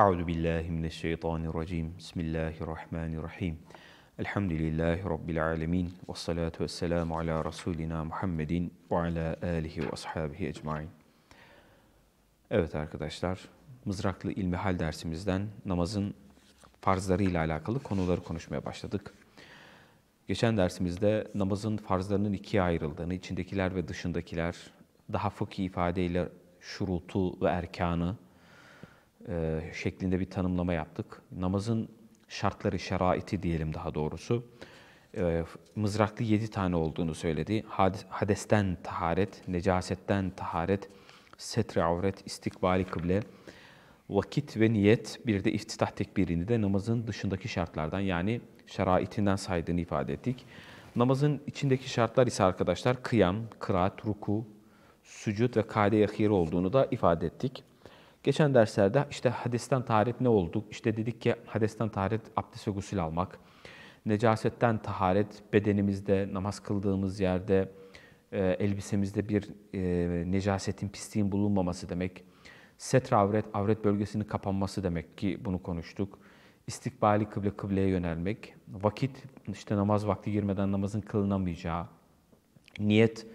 Euzu billahi mineşşeytanirracim. Bismillahirrahmanirrahim. Elhamdülillahi rabbil alamin. Ves salatu vesselamu ala rasulina Muhammedin ve ala alihi ve ashabihi ecmaîn. Evet arkadaşlar, Mızraklı İlmihal dersimizden namazın farzları ile alakalı konuları konuşmaya başladık. Geçen dersimizde namazın farzlarının ikiye ayrıldığını, içindekiler ve dışındakiler, daha fıkhi ifadeyle şurutu ve erkanı, e, şeklinde bir tanımlama yaptık. Namazın şartları, şeraiti diyelim daha doğrusu. E, mızraklı yedi tane olduğunu söyledi. hadesten taharet, necasetten taharet, setre avret, istikbali kıble, vakit ve niyet, bir de iftitah tekbirini de namazın dışındaki şartlardan yani şeraitinden saydığını ifade ettik. Namazın içindeki şartlar ise arkadaşlar kıyam, kıraat, ruku, sücud ve kade-i olduğunu da ifade ettik. Geçen derslerde işte hadisten taharet ne oldu? İşte dedik ki hadisten taharet abdest ve gusül almak. Necasetten taharet bedenimizde, namaz kıldığımız yerde, e, elbisemizde bir e, necasetin, pisliğin bulunmaması demek. Setre avret, avret bölgesinin kapanması demek ki bunu konuştuk. İstikbali kıble kıbleye yönelmek. Vakit, işte namaz vakti girmeden namazın kılınamayacağı. Niyet,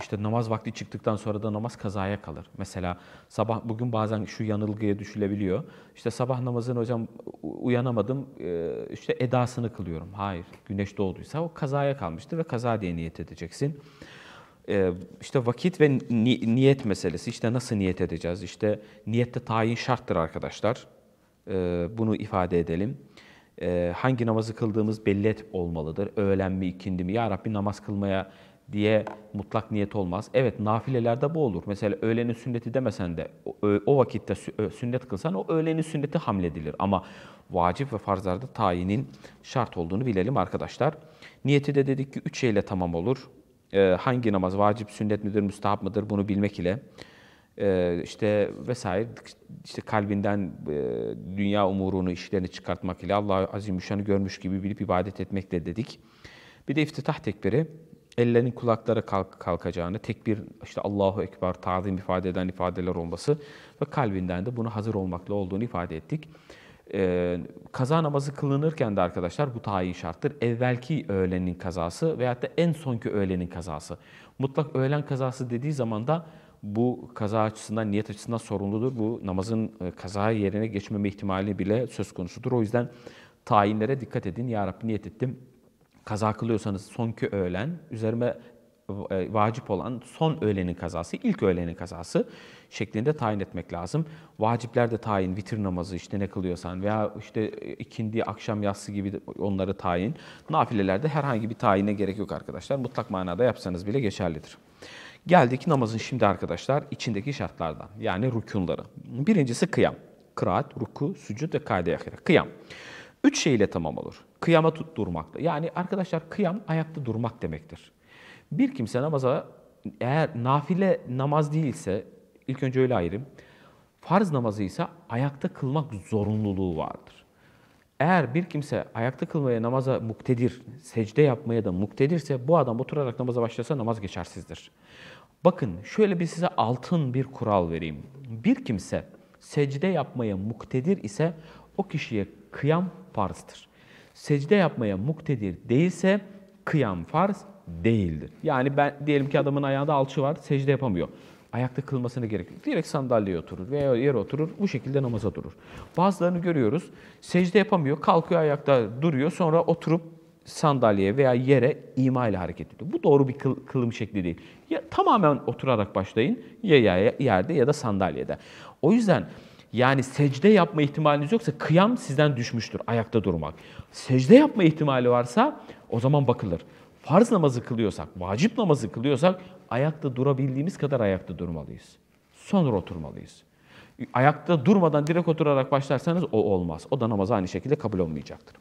işte namaz vakti çıktıktan sonra da namaz kazaya kalır. Mesela sabah bugün bazen şu yanılgıya düşülebiliyor. İşte sabah namazını hocam uyanamadım e, işte edasını kılıyorum. Hayır güneş doğduysa o kazaya kalmıştır ve kaza diye niyet edeceksin. E, işte vakit ve ni niyet meselesi işte nasıl niyet edeceğiz? İşte niyette tayin şarttır arkadaşlar. E, bunu ifade edelim hangi namazı kıldığımız belli et olmalıdır. Öğlen mi, ikindi mi? Ya Rabbi namaz kılmaya diye mutlak niyet olmaz. Evet nafilelerde bu olur. Mesela öğlenin sünneti demesen de o vakitte sünnet kılsan o öğlenin sünneti hamledilir. Ama vacip ve farzlarda tayinin şart olduğunu bilelim arkadaşlar. Niyeti de dedik ki üç şeyle tamam olur. Ee, hangi namaz vacip, sünnet midir, müstahap mıdır bunu bilmek ile ee, işte vesaire işte kalbinden e, dünya umurunu, işlerini çıkartmak ile Allah azim azimüşşanı görmüş gibi bilip ibadet etmekle dedik. Bir de iftitah tekbiri ellerin kulaklara kalk kalkacağını, tek bir işte Allahu Ekber, tazim ifade eden ifadeler olması ve kalbinden de bunu hazır olmakla olduğunu ifade ettik. Ee, kaza namazı kılınırken de arkadaşlar bu tayin şarttır. Evvelki öğlenin kazası veyahut da en sonki öğlenin kazası. Mutlak öğlen kazası dediği zaman da bu kaza açısından, niyet açısından sorumludur. Bu namazın e, kaza yerine geçmeme ihtimali bile söz konusudur. O yüzden tayinlere dikkat edin. Ya Rabbi niyet ettim kaza kılıyorsanız sonki öğlen, üzerime e, vacip olan son öğlenin kazası, ilk öğlenin kazası şeklinde tayin etmek lazım. Vacipler de tayin, vitir namazı işte ne kılıyorsan veya işte e, ikindi, akşam yatsı gibi onları tayin. Nafilelerde herhangi bir tayine gerek yok arkadaşlar. Mutlak manada yapsanız bile geçerlidir. Geldik namazın şimdi arkadaşlar içindeki şartlardan yani rükunları. Birincisi kıyam. Kıraat, ruku, sücud ve kaide Kıyam. Üç şeyle tamam olur. Kıyama tut durmakla. Yani arkadaşlar kıyam ayakta durmak demektir. Bir kimse namaza eğer nafile namaz değilse ilk önce öyle ayırayım. Farz namazıysa ayakta kılmak zorunluluğu vardır. Eğer bir kimse ayakta kılmaya namaza muktedir, secde yapmaya da muktedirse bu adam oturarak namaza başlasa namaz geçersizdir. Bakın şöyle bir size altın bir kural vereyim. Bir kimse secde yapmaya muktedir ise o kişiye kıyam farzdır. Secde yapmaya muktedir değilse kıyam farz değildir. Yani ben diyelim ki adamın ayağında alçı var, secde yapamıyor. Ayakta kılmasını gerek Direkt sandalyeye oturur veya yere oturur. Bu şekilde namaza durur. Bazılarını görüyoruz. Secde yapamıyor. Kalkıyor ayakta duruyor. Sonra oturup sandalyeye veya yere ima ile hareket ediyor. Bu doğru bir kıl, kılım şekli değil. Ya tamamen oturarak başlayın ya, ya yerde ya da sandalyede. O yüzden yani secde yapma ihtimaliniz yoksa kıyam sizden düşmüştür ayakta durmak. Secde yapma ihtimali varsa o zaman bakılır. Farz namazı kılıyorsak, vacip namazı kılıyorsak ayakta durabildiğimiz kadar ayakta durmalıyız. Sonra oturmalıyız. Ayakta durmadan direkt oturarak başlarsanız o olmaz. O da namazı aynı şekilde kabul olmayacaktır.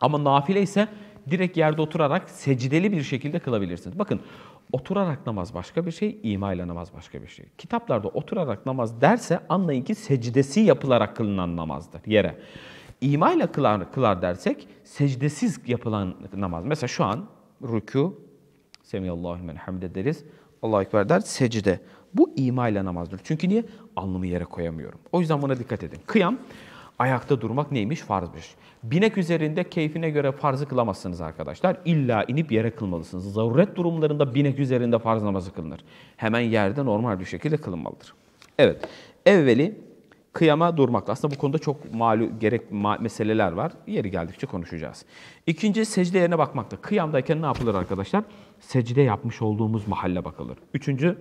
Ama nafile ise direkt yerde oturarak secdeli bir şekilde kılabilirsiniz. Bakın oturarak namaz başka bir şey, imayla namaz başka bir şey. Kitaplarda oturarak namaz derse anlayın ki secdesi yapılarak kılınan namazdır yere. İmayla ile kılar, kılar dersek secdesiz yapılan namaz. Mesela şu an rükû, Semiyallahu men deriz. Allah-u Ekber der, secde. Bu imayla namazdır. Çünkü niye? Alnımı yere koyamıyorum. O yüzden buna dikkat edin. Kıyam ayakta durmak neymiş? Farzmış. Binek üzerinde keyfine göre farzı kılamazsınız arkadaşlar. İlla inip yere kılmalısınız. Zaruret durumlarında binek üzerinde farz namazı kılınır. Hemen yerde normal bir şekilde kılınmalıdır. Evet. Evveli kıyama durmakla. Aslında bu konuda çok malu gerek ma meseleler var. Yeri geldikçe konuşacağız. İkinci secde yerine bakmakta. Kıyamdayken ne yapılır arkadaşlar? Secde yapmış olduğumuz mahalle bakılır. Üçüncü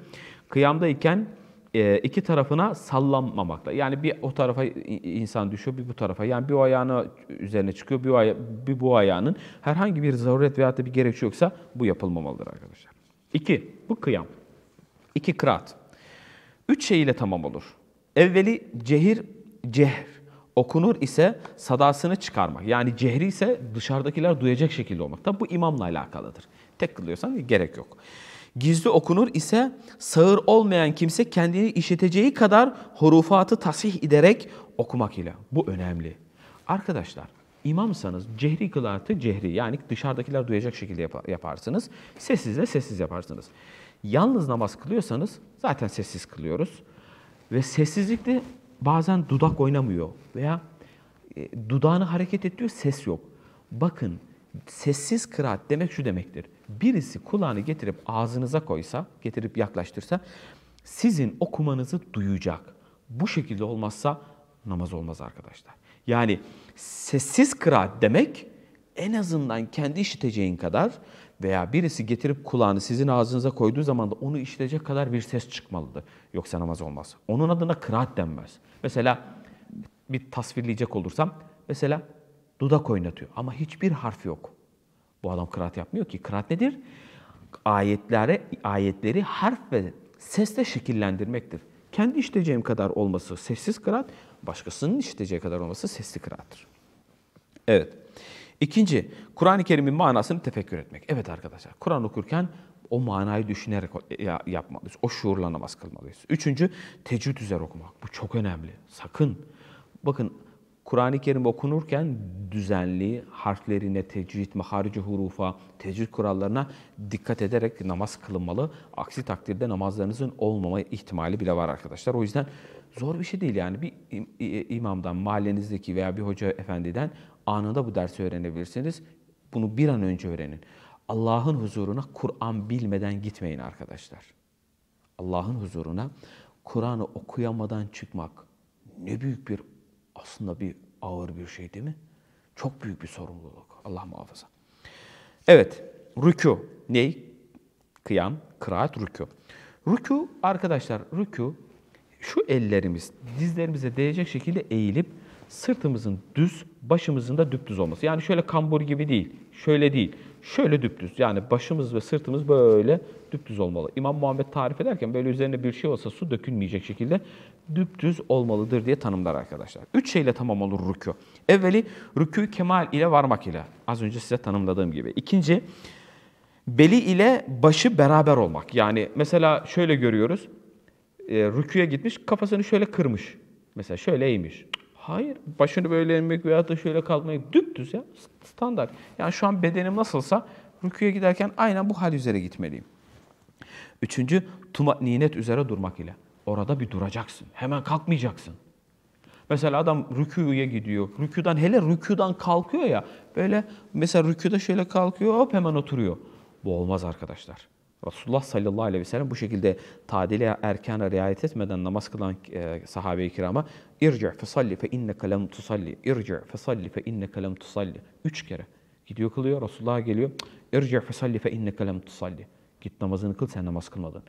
kıyamdayken e, iki tarafına sallanmamakla. Yani bir o tarafa insan düşüyor, bir bu tarafa. Yani bir o ayağına üzerine çıkıyor, bir, aya, bir bu ayağının. Herhangi bir zaruret veyahut da bir gerekçe yoksa bu yapılmamalıdır arkadaşlar. İki, bu kıyam. İki, kıraat. Üç şey ile tamam olur. Evveli cehir, cehr. Okunur ise sadasını çıkarmak. Yani cehri ise dışarıdakiler duyacak şekilde olmak. Tabi bu imamla alakalıdır. Tek kılıyorsan gerek yok. Gizli okunur ise sağır olmayan kimse kendini işiteceği kadar hurufatı tasih ederek okumak ile. Bu önemli. Arkadaşlar imamsanız cehri kılaatı cehri yani dışarıdakiler duyacak şekilde yaparsınız. Sessiz de sessiz yaparsınız. Yalnız namaz kılıyorsanız zaten sessiz kılıyoruz. Ve sessizlikte bazen dudak oynamıyor veya e, dudağını hareket ettiriyor ses yok. Bakın sessiz kıraat demek şu demektir birisi kulağını getirip ağzınıza koysa, getirip yaklaştırsa sizin okumanızı duyacak. Bu şekilde olmazsa namaz olmaz arkadaşlar. Yani sessiz kıraat demek en azından kendi işiteceğin kadar veya birisi getirip kulağını sizin ağzınıza koyduğu zaman da onu işitecek kadar bir ses çıkmalıdır. Yoksa namaz olmaz. Onun adına kıraat denmez. Mesela bir tasvirleyecek olursam mesela dudak oynatıyor ama hiçbir harf yok. Bu adam kıraat yapmıyor ki. Kıraat nedir? Ayetlere, ayetleri harf ve sesle şekillendirmektir. Kendi işiteceğim kadar olması sessiz kıraat, başkasının işiteceği kadar olması sesli kıraattır. Evet. İkinci, Kur'an-ı Kerim'in manasını tefekkür etmek. Evet arkadaşlar, Kur'an okurken o manayı düşünerek yapmalıyız. O şuurla namaz kılmalıyız. Üçüncü, tecrüt üzere okumak. Bu çok önemli. Sakın. Bakın Kur'an-ı Kerim okunurken düzenli harflerine, tecvid, maharici hurufa, tecvid kurallarına dikkat ederek namaz kılınmalı. Aksi takdirde namazlarınızın olmama ihtimali bile var arkadaşlar. O yüzden zor bir şey değil yani bir imamdan, mahallenizdeki veya bir hoca efendiden anında bu dersi öğrenebilirsiniz. Bunu bir an önce öğrenin. Allah'ın huzuruna Kur'an bilmeden gitmeyin arkadaşlar. Allah'ın huzuruna Kur'an'ı okuyamadan çıkmak ne büyük bir aslında bir ağır bir şey değil mi? Çok büyük bir sorumluluk. Allah muhafaza. Evet, rükû. Ney? Kıyam, kıraat, rükû. Rükû arkadaşlar, rükû şu ellerimiz dizlerimize değecek şekilde eğilip sırtımızın düz, başımızın da düpdüz olması. Yani şöyle kambur gibi değil, şöyle değil şöyle düptüz. Yani başımız ve sırtımız böyle düptüz olmalı. İmam Muhammed tarif ederken böyle üzerine bir şey olsa su dökülmeyecek şekilde düptüz olmalıdır diye tanımlar arkadaşlar. Üç şeyle tamam olur rükû. Evveli rükû kemal ile varmak ile. Az önce size tanımladığım gibi. İkinci, beli ile başı beraber olmak. Yani mesela şöyle görüyoruz. E, ee, rüküye gitmiş, kafasını şöyle kırmış. Mesela şöyle eğmiş. Hayır. Başını böyle eğmek veya da şöyle kalkmak düz ya. Standart. Yani şu an bedenim nasılsa rüküye giderken aynen bu hal üzere gitmeliyim. Üçüncü, niyet üzere durmak ile. Orada bir duracaksın. Hemen kalkmayacaksın. Mesela adam rüküye gidiyor. Rüküden hele rüküden kalkıyor ya. Böyle mesela rüküde şöyle kalkıyor hop hemen oturuyor. Bu olmaz arkadaşlar. Resulullah sallallahu aleyhi ve sellem bu şekilde tadile erkana riayet etmeden namaz kılan e, sahabe-i kirama irci' fe salli fe inneke lem tusalli, irci' fe salli fe inneke lem tusalli. Üç kere gidiyor kılıyor, Resulullah'a geliyor. İrci' fe salli fe inneke lem tusalli. Git namazını kıl, sen namaz kılmadın.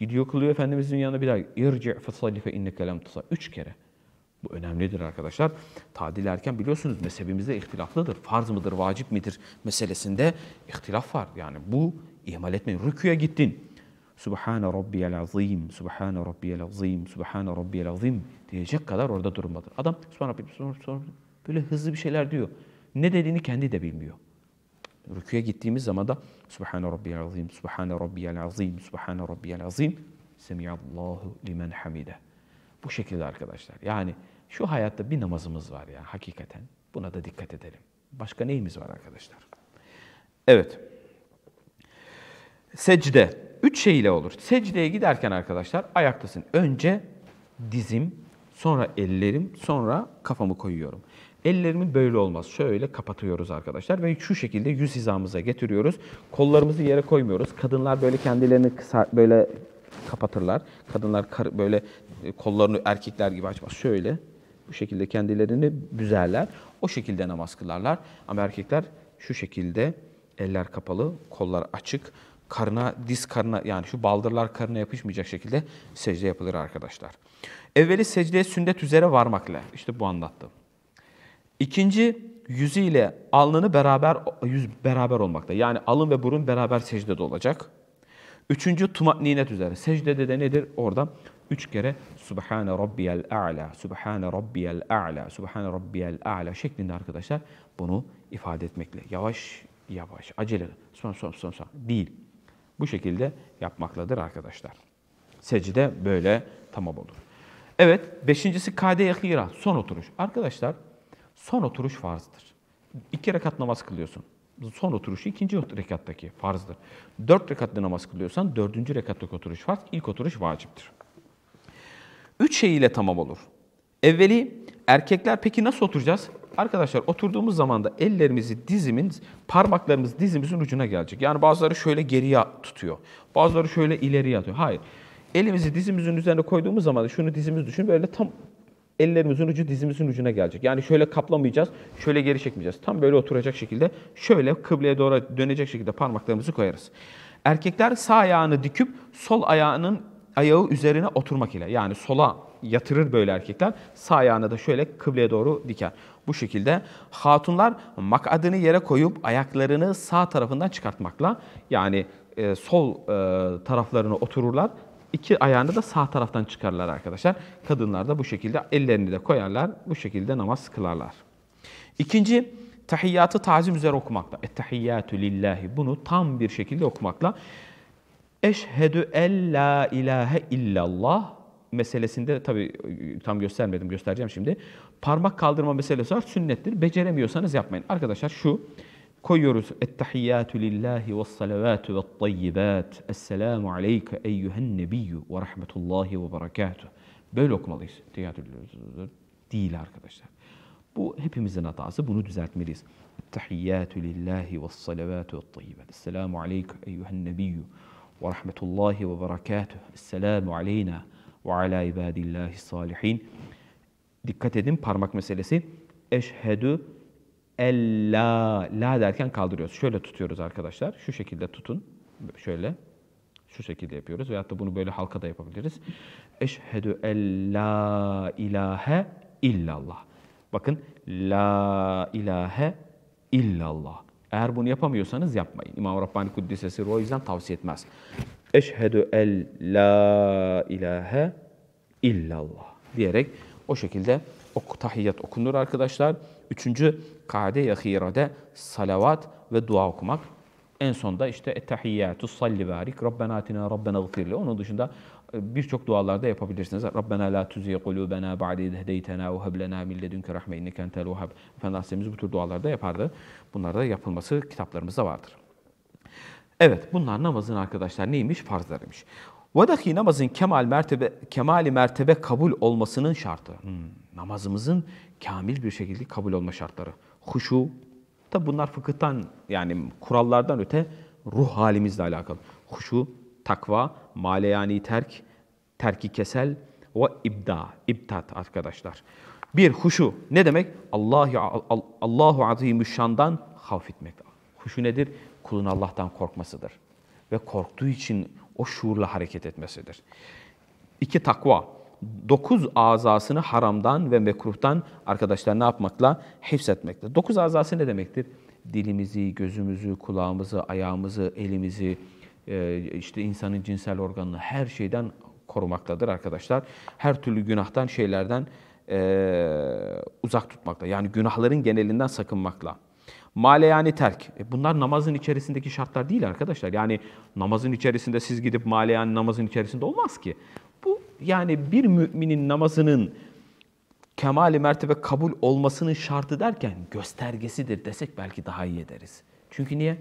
Gidiyor kılıyor Efendimizin yanına bir daha. İrci' fe salli fe inneke lem tusalli. Üç kere. Bu önemlidir arkadaşlar. Tadil erken biliyorsunuz mezhebimizde ihtilaflıdır. Farz mıdır, vacip midir meselesinde ihtilaf var. Yani bu İhmal etme. Rüküye gittin. Subhane Rabbiyel Azim, Subhane Rabbiyel Azim, Subhane Rabbiyel Azim diyecek kadar orada durmadır. Adam Subhane Rabbiyel sonra, sonra böyle hızlı bir şeyler diyor. Ne dediğini kendi de bilmiyor. Rüküye gittiğimiz zaman da Subhane Rabbiyel Azim, Subhane Rabbiyel Azim, Subhane Rabbiyel Azim Semiyallahu limen hamide. Bu şekilde arkadaşlar. Yani şu hayatta bir namazımız var ya hakikaten. Buna da dikkat edelim. Başka neyimiz var arkadaşlar? Evet. Secde. Üç şey ile olur. Secdeye giderken arkadaşlar ayaktasın. Önce dizim, sonra ellerim, sonra kafamı koyuyorum. Ellerimin böyle olmaz. Şöyle kapatıyoruz arkadaşlar ve şu şekilde yüz hizamıza getiriyoruz. Kollarımızı yere koymuyoruz. Kadınlar böyle kendilerini kısa böyle kapatırlar. Kadınlar böyle e, kollarını erkekler gibi açmaz. Şöyle bu şekilde kendilerini büzerler. O şekilde namaz kılarlar. Ama erkekler şu şekilde eller kapalı, kollar açık karına, diz karına yani şu baldırlar karına yapışmayacak şekilde secde yapılır arkadaşlar. Evveli secdeye sünnet üzere varmakla. işte bu anlattım. İkinci yüzü ile alnını beraber yüz beraber olmakta. Yani alın ve burun beraber secdede olacak. Üçüncü tumatninet üzere. Secdede de nedir? Orada üç kere Subhane Rabbiyel A'la, Subhane Rabbiyel A'la, Subhane Rabbiyel A'la şeklinde arkadaşlar bunu ifade etmekle. Yavaş yavaş, acele, son son son son değil. Bu şekilde yapmakladır arkadaşlar. Secde böyle tamam olur. Evet, beşincisi kade ihira, son oturuş. Arkadaşlar, son oturuş farzdır. İki rekat namaz kılıyorsun. Son oturuşu ikinci rekattaki farzdır. Dört rekatlı namaz kılıyorsan dördüncü rekattaki oturuş farz, ilk oturuş vaciptir. Üç şey ile tamam olur. Evveli erkekler peki nasıl oturacağız? Arkadaşlar oturduğumuz zaman da ellerimizi dizimin, parmaklarımız dizimizin ucuna gelecek. Yani bazıları şöyle geriye tutuyor. Bazıları şöyle ileriye atıyor. Hayır. Elimizi dizimizin üzerine koyduğumuz zaman şunu dizimiz düşün böyle tam ellerimizin ucu dizimizin ucuna gelecek. Yani şöyle kaplamayacağız, şöyle geri çekmeyeceğiz. Tam böyle oturacak şekilde şöyle kıbleye doğru dönecek şekilde parmaklarımızı koyarız. Erkekler sağ ayağını dikip sol ayağının ayağı üzerine oturmak ile yani sola yatırır böyle erkekler. Sağ ayağını da şöyle kıbleye doğru diker. Bu şekilde hatunlar makadını yere koyup ayaklarını sağ tarafından çıkartmakla yani e, sol e, taraflarına otururlar. İki ayağını da sağ taraftan çıkarlar arkadaşlar. Kadınlar da bu şekilde ellerini de koyarlar. Bu şekilde namaz kılarlar. İkinci tahiyyatı tazim üzere okumakla. Ettehiyyatü lillahi. Bunu tam bir şekilde okumakla. Eşhedü en la ilahe illallah meselesinde tabii tam göstermedim göstereceğim şimdi. Parmak kaldırma meselesi var sünnettir. Beceremiyorsanız yapmayın. Arkadaşlar şu koyuyoruz. Ettehiyyatü lillahi ve salavatü ve tayyibat. Esselamu aleyke eyyühen nebiyyü ve rahmetullahi ve berekatuhu. Böyle okumalıyız. Değil arkadaşlar. Bu hepimizin hatası. Bunu düzeltmeliyiz. Ettehiyyatü lillahi ve salavatü ve tayyibat. Esselamu aleyke eyyühen nebiyyü ve rahmetullahi ve berekatuhu. Esselamu aleyna ve ala ibadillahi salihin. Dikkat edin parmak meselesi. Eşhedü ella la derken kaldırıyoruz. Şöyle tutuyoruz arkadaşlar. Şu şekilde tutun. Şöyle. Şu şekilde yapıyoruz. Veyahut da bunu böyle halka da yapabiliriz. Eşhedü la ilahe illallah. Bakın la ilahe illallah. Eğer bunu yapamıyorsanız yapmayın. İmam Rabbani Kuddisesi o yüzden tavsiye etmez. Eşhedü el la ilahe illallah diyerek o şekilde ok tahiyyat okunur arkadaşlar. Üçüncü kade-i hirade salavat ve dua okumak. En sonda işte ettehiyyatü salli barik Rabbena atina Rabbena gıfirli. Onun dışında e, birçok dualarda yapabilirsiniz. Rabbena la tuziye kulubena ba'de idh hedeytena ve heb lena min ledünke rahme inneke entel vehhab. Efendimiz bu tür dualarda yapardı. Bunlarda yapılması kitaplarımızda vardır. Evet bunlar namazın arkadaşlar neymiş? Farzlarıymış. Vadaki namazın kemal mertebe, kemali mertebe kabul olmasının şartı. Hmm, namazımızın kamil bir şekilde kabul olma şartları. Huşu, tabi bunlar fıkıhtan yani kurallardan öte ruh halimizle alakalı. Huşu, takva, maleyani terk, terki kesel ve ibda, ibtat arkadaşlar. Bir huşu ne demek? Allahu Allahu azimüşşan'dan havf etmek. Huşu nedir? kulun Allah'tan korkmasıdır. Ve korktuğu için o şuurla hareket etmesidir. İki takva. Dokuz azasını haramdan ve mekruhtan arkadaşlar ne yapmakla? Hifzetmekle. Dokuz azası ne demektir? Dilimizi, gözümüzü, kulağımızı, ayağımızı, elimizi, e, işte insanın cinsel organını her şeyden korumaktadır arkadaşlar. Her türlü günahtan şeylerden e, uzak tutmakla. Yani günahların genelinden sakınmakla. Maleyani terk. E bunlar namazın içerisindeki şartlar değil arkadaşlar. Yani namazın içerisinde siz gidip maleyani namazın içerisinde olmaz ki. Bu yani bir müminin namazının kemali mertebe kabul olmasının şartı derken göstergesidir desek belki daha iyi ederiz. Çünkü niye?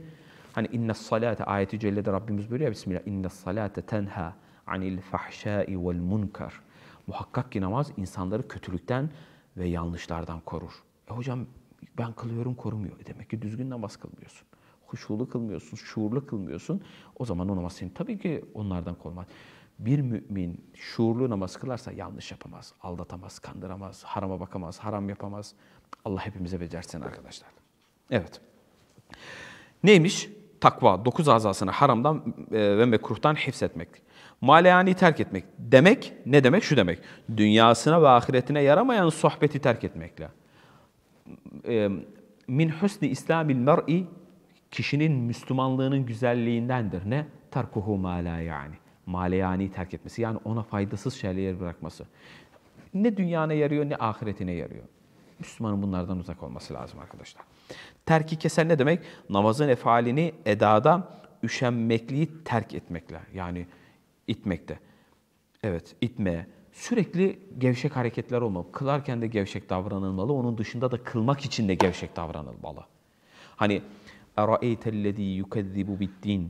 Hani inne salate ayeti cellede Rabbimiz buyuruyor ya Bismillah. inne salate tenha anil fahşai vel munkar. Muhakkak ki namaz insanları kötülükten ve yanlışlardan korur. E hocam ben kılıyorum korumuyor. E demek ki düzgün namaz kılmıyorsun. Huşulu kılmıyorsun, şuurlu kılmıyorsun. O zaman o namaz seni tabii ki onlardan korumaz. Bir mümin şuurlu namaz kılarsa yanlış yapamaz, aldatamaz, kandıramaz, harama bakamaz, haram yapamaz. Allah hepimize becersin arkadaşlar. Evet. Neymiş? Takva, dokuz azasını haramdan e, ve mekruhtan hifzetmek. Maleyani terk etmek. Demek ne demek? Şu demek. Dünyasına ve ahiretine yaramayan sohbeti terk etmekle. E, min husni islamil mer'i kişinin Müslümanlığının güzelliğindendir. Ne? Terkuhu yani male yani. terk etmesi. Yani ona faydasız şeyleri bırakması. Ne dünyana yarıyor ne ahiretine yarıyor. Müslümanın bunlardan uzak olması lazım arkadaşlar. Terki keser ne demek? Namazın efalini edada üşenmekliği terk etmekle. Yani itmekte. Evet itmeye sürekli gevşek hareketler olmalı. Kılarken de gevşek davranılmalı. Onun dışında da kılmak için de gevşek davranılmalı. Hani اَرَأَيْتَ الَّذ۪ي يُكَذِّبُ بِالدِّينَ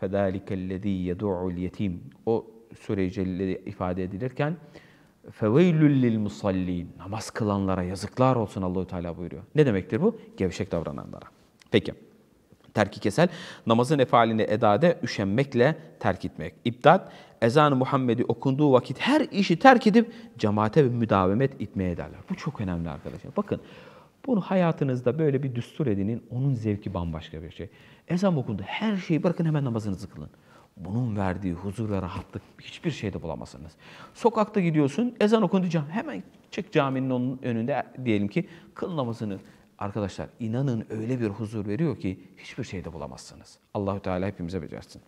فَذَٰلِكَ الَّذ۪ي يَدُعُ الْيَت۪يمِ O süreci ifade edilirken فَوَيْلُلْ لِلْمُصَلِّينَ Namaz kılanlara yazıklar olsun Allahü Teala buyuruyor. Ne demektir bu? Gevşek davrananlara. Peki. Terki kesel, namazın efalini edade üşenmekle terk etmek. İbdat, ezan-ı Muhammed'i okunduğu vakit her işi terk edip cemaate ve müdavemet itmeye derler. Bu çok önemli arkadaşlar. Bakın bunu hayatınızda böyle bir düstur edinin. Onun zevki bambaşka bir şey. Ezan okundu. Her şeyi bırakın hemen namazınızı kılın. Bunun verdiği huzur ve rahatlık hiçbir şeyde bulamazsınız. Sokakta gidiyorsun, ezan okundu cam. Hemen çık caminin onun önünde diyelim ki kıl namazını. Arkadaşlar inanın öyle bir huzur veriyor ki hiçbir şeyde bulamazsınız. Allahü Teala hepimize becersin.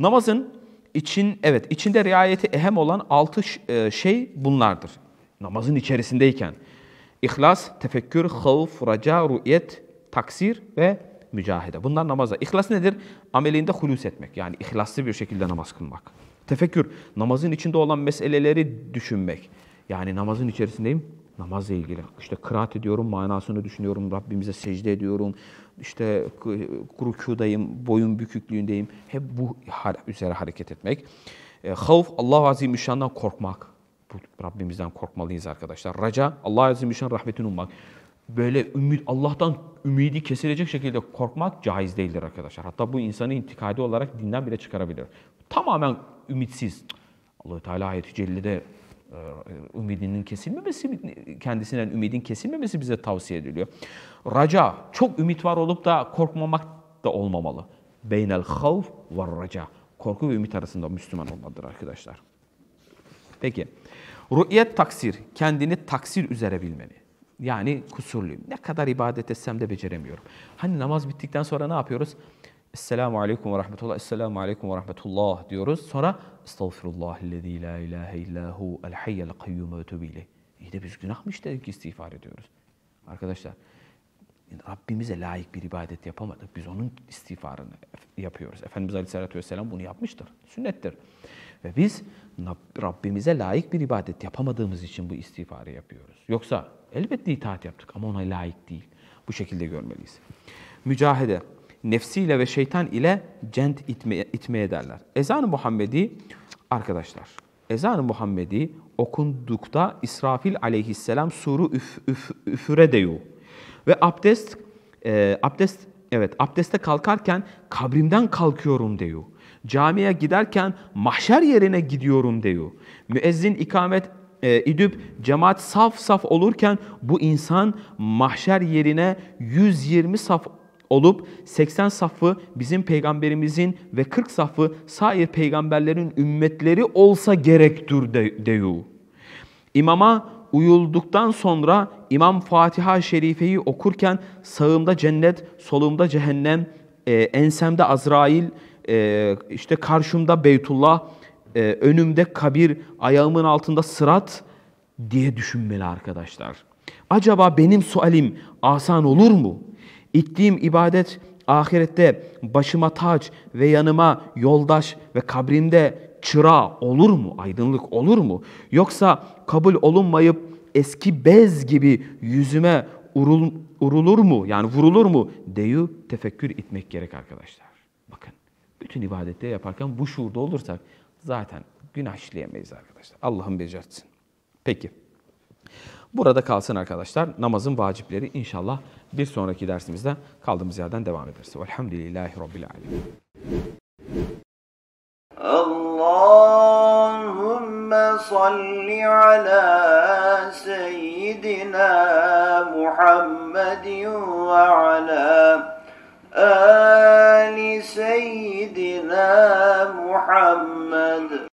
Namazın için evet içinde riayeti ehem olan altı e, şey bunlardır. Namazın içerisindeyken ihlas, tefekkür, havf, raca, ru'yet, taksir ve mücahede. Bunlar namaza. İhlas nedir? Amelinde hulus etmek. Yani ihlaslı bir şekilde namaz kılmak. Tefekkür, namazın içinde olan meseleleri düşünmek. Yani namazın içerisindeyim, namazla ilgili. İşte kıraat ediyorum, manasını düşünüyorum, Rabbimize secde ediyorum, işte rükudayım, boyun büküklüğündeyim. Hep bu üzere hareket etmek. E, havf, Allah-u Azimüşşan'dan korkmak. Rabbimizden korkmalıyız arkadaşlar. Raca, Allah-u Azimüşşan rahmetini ummak. Böyle ümit, Allah'tan ümidi kesilecek şekilde korkmak caiz değildir arkadaşlar. Hatta bu insanı intikadi olarak dinden bile çıkarabilir. Tamamen ümitsiz. Allahü Teala ayeti cellide ee, ümidinin kesilmemesi, kendisinden ümidin kesilmemesi bize tavsiye ediliyor. Raca, çok ümit var olup da korkmamak da olmamalı. Beynel havf ve raca. Korku ve ümit arasında Müslüman olmalıdır arkadaşlar. Peki, rü'yet taksir, kendini taksir üzere bilmeni. Yani kusurluyum. Ne kadar ibadet etsem de beceremiyorum. Hani namaz bittikten sonra ne yapıyoruz? Esselamu Aleyküm ve Rahmetullah, Esselamu Aleyküm ve Rahmetullah diyoruz. Sonra Estağfirullah illezî la ilahe illâhu el hayyel kayyum ve töbîleh. İyi de biz günah mı işledik ki istiğfar ediyoruz? Arkadaşlar, Rabbimize layık bir ibadet yapamadık. Biz onun istiğfarını yapıyoruz. Efendimiz Aleyhisselatü Vesselam bunu yapmıştır. Sünnettir. Ve biz Rabbimize layık bir ibadet yapamadığımız için bu istiğfarı yapıyoruz. Yoksa elbette itaat yaptık ama ona layık değil. Bu şekilde görmeliyiz. Mücahede nefsiyle ve şeytan ile cent itme, itme ederler. Ezan-ı Muhammedi arkadaşlar, Ezan-ı Muhammedi okundukta İsrafil aleyhisselam suru üf, üf, üfüre deyu. Ve abdest, e, abdest, evet abdeste kalkarken kabrimden kalkıyorum deyu. Camiye giderken mahşer yerine gidiyorum deyu. Müezzin ikamet e, idüp cemaat saf saf olurken bu insan mahşer yerine 120 saf olup 80 safı bizim peygamberimizin ve 40 safı sair peygamberlerin ümmetleri olsa gerektir de, deyu. İmama uyulduktan sonra İmam Fatiha Şerife'yi okurken sağımda cennet, solumda cehennem, e, ensemde Azrail, e, işte karşımda Beytullah, e, önümde kabir, ayağımın altında sırat diye düşünmeli arkadaşlar. Acaba benim sualim asan olur mu? İttiğim ibadet ahirette başıma taç ve yanıma yoldaş ve kabrimde çıra olur mu? Aydınlık olur mu? Yoksa kabul olunmayıp eski bez gibi yüzüme urul, urulur mu? Yani vurulur mu? Deyu tefekkür etmek gerek arkadaşlar. Bakın bütün ibadette yaparken bu şuurda olursak zaten günah işleyemeyiz arkadaşlar. Allah'ın becersin. Peki. Burada kalsın arkadaşlar. Namazın vacipleri inşallah bir sonraki dersimizde kaldığımız yerden devam ederiz. Velhamdülillahi Rabbil Alemin. Allahümme salli ala seyyidina Muhammedin ve ala ali seyyidina Muhammed.